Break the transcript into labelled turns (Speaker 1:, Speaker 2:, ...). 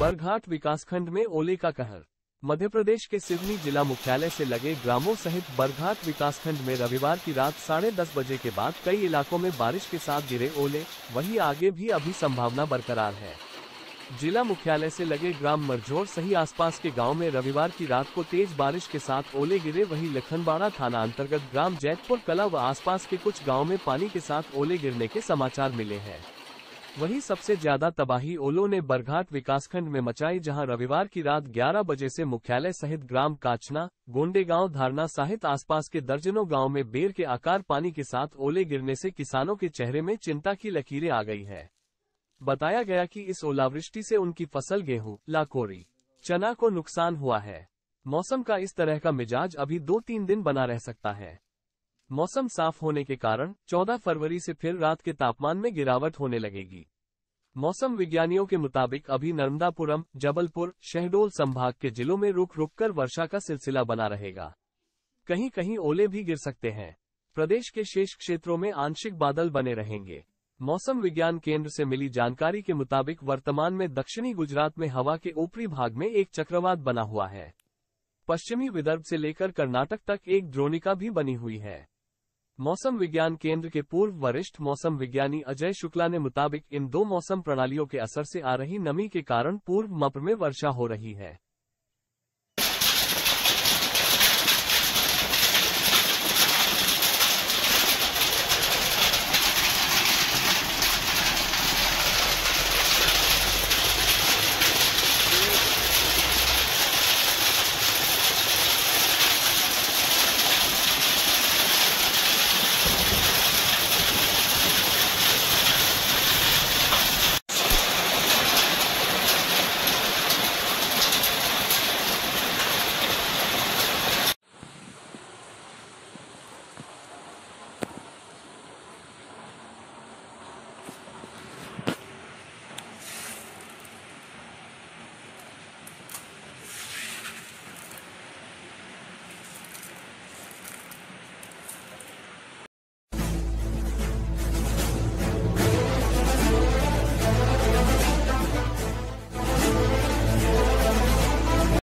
Speaker 1: बरघाट विकासखंड में ओले का कहर मध्य प्रदेश के सिवनी जिला मुख्यालय से लगे ग्रामों सहित बरघाट विकासखंड में रविवार की रात साढ़े दस बजे के बाद कई इलाकों में बारिश के साथ गिरे ओले वहीं आगे भी अभी संभावना बरकरार है जिला मुख्यालय से लगे ग्राम मरझोर सही आसपास के गांव में रविवार की रात को तेज बारिश के साथ ओले गिरे वही लखनबाड़ा थाना अंतर्गत ग्राम जैतपुर कला व आसपास के कुछ गांव में पानी के साथ ओले गिरने के समाचार मिले हैं वहीं सबसे ज्यादा तबाही ओलो ने बरघाट विकासखंड में मचाई जहां रविवार की रात 11 बजे से मुख्यालय सहित ग्राम काचना गांव धारणा सहित आसपास के दर्जनों गांव में बेर के आकार पानी के साथ ओले गिरने से किसानों के चेहरे में चिंता की लकीरें आ गई है बताया गया कि इस ओलावृष्टि से उनकी फसल गेहूँ लाकोरी चना को नुकसान हुआ है मौसम का इस तरह का मिजाज अभी दो तीन दिन बना रह सकता है मौसम साफ होने के कारण 14 फरवरी से फिर रात के तापमान में गिरावट होने लगेगी मौसम विज्ञानियों के मुताबिक अभी नर्मदापुरम जबलपुर शहडोल संभाग के जिलों में रुक रुक कर वर्षा का सिलसिला बना रहेगा कहीं कहीं ओले भी गिर सकते हैं प्रदेश के शेष क्षेत्रों में आंशिक बादल बने रहेंगे मौसम विज्ञान केंद्र से मिली जानकारी के मुताबिक वर्तमान में दक्षिणी गुजरात में हवा के ऊपरी भाग में एक चक्रवात बना हुआ है पश्चिमी विदर्भ से लेकर कर्नाटक तक एक द्रोणिका भी बनी हुई है मौसम विज्ञान केंद्र के पूर्व वरिष्ठ मौसम विज्ञानी अजय शुक्ला ने मुताबिक इन दो मौसम प्रणालियों के असर से आ रही नमी के कारण पूर्व मप में वर्षा हो रही है